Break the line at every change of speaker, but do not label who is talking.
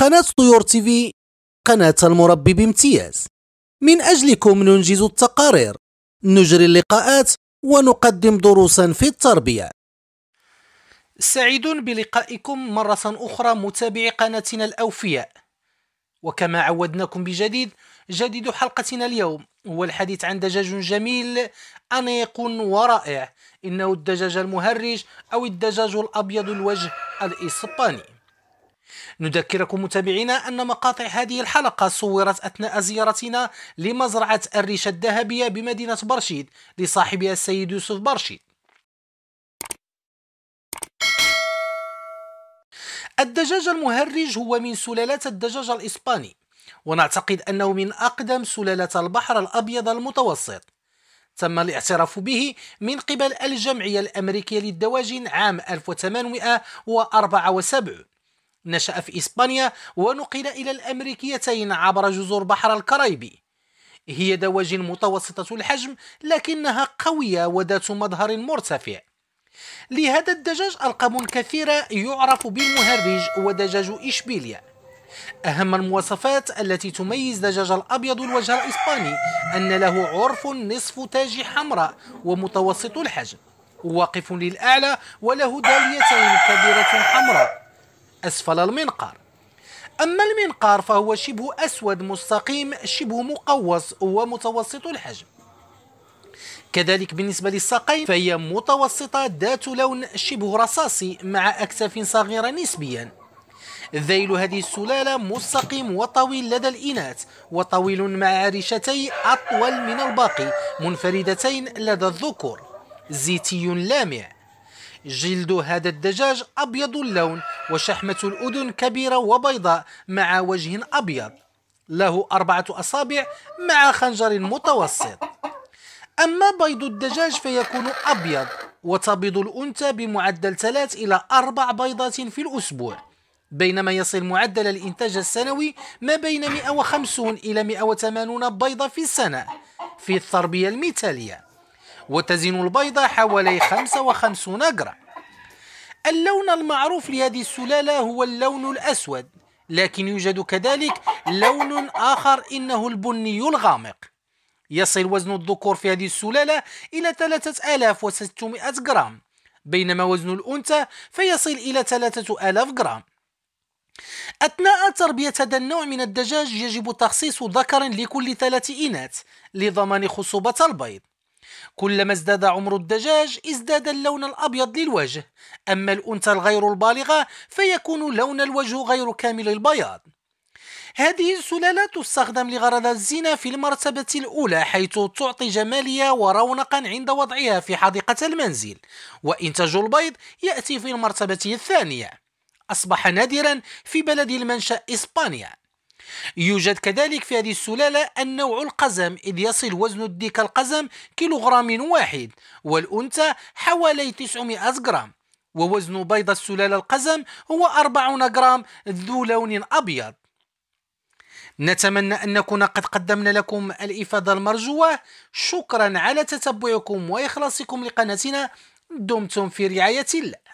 قناة طيور تي في قناة المربي بامتياز من أجلكم ننجز التقارير نجري اللقاءات ونقدم دروسا في التربية سعيد بلقائكم مرة أخرى متابعي قناتنا الأوفياء وكما عودناكم بجديد جديد حلقتنا اليوم هو الحديث عن دجاج جميل أنيق ورائع إنه الدجاج المهرج أو الدجاج الأبيض الوجه الإسباني نذكركم متابعينا أن مقاطع هذه الحلقة صورت أثناء زيارتنا لمزرعة الريشة الذهبية بمدينة برشيد لصاحبها السيد يوسف برشيد الدجاج المهرج هو من سلالات الدجاج الإسباني ونعتقد أنه من أقدم سلالات البحر الأبيض المتوسط تم الاعتراف به من قبل الجمعية الأمريكية للدواجن عام 1874 نشأ في إسبانيا ونقل إلى الأمريكيتين عبر جزر بحر الكاريبي هي دواجن متوسطة الحجم لكنها قوية وذات مظهر مرتفع لهذا الدجاج ألقاب كثيرة يعرف بالمهرج ودجاج إشبيليا أهم المواصفات التي تميز دجاج الأبيض الوجه الإسباني أن له عرف نصف تاج حمراء ومتوسط الحجم واقف للأعلى وله داليتين كبيرة حمراء أسفل المنقار أما المنقار فهو شبه أسود مستقيم شبه مقوس ومتوسط الحجم كذلك بالنسبة للساقين فهي متوسطة ذات لون شبه رصاصي مع أكتاف صغيرة نسبيا ذيل هذه السلالة مستقيم وطويل لدى الإناث وطويل مع عريشتي أطول من الباقي منفردتين لدى الذكور زيتي لامع جلد هذا الدجاج أبيض اللون وشحمة الأذن كبيرة وبيضاء مع وجه أبيض له أربعة أصابع مع خنجر متوسط أما بيض الدجاج فيكون أبيض وتبيض الأنثى بمعدل 3 إلى 4 بيضات في الأسبوع بينما يصل معدل الإنتاج السنوي ما بين 150 إلى 180 بيضة في السنة في التربية المثالية وتزن البيضة حوالي 55 جرام اللون المعروف لهذه السلالة هو اللون الأسود لكن يوجد كذلك لون آخر إنه البني الغامق يصل وزن الذكور في هذه السلالة إلى 3600 جرام بينما وزن الأنثى فيصل إلى 3000 جرام أثناء تربية هذا النوع من الدجاج يجب تخصيص ذكر لكل ثلاث إناث لضمان خصوبة البيض كلما ازداد عمر الدجاج ازداد اللون الأبيض للوجه أما الأنثى الغير البالغة فيكون لون الوجه غير كامل البياض هذه السلالة تستخدم لغرض الزنا في المرتبة الأولى حيث تعطي جمالية ورونقا عند وضعها في حديقة المنزل وإنتاج البيض يأتي في المرتبة الثانية أصبح نادرا في بلد المنشأ إسبانيا يوجد كذلك في هذه السلالة النوع القزم إذ يصل وزن الديك القزم كيلوغرام واحد والأنثى حوالي 900 جرام ووزن بيض السلالة القزم هو 40 جرام ذو لون أبيض نتمنى أن نكون قد قدمنا لكم الإفادة المرجوة شكرا على تتبعكم وإخلاصكم لقناتنا دمتم في رعاية الله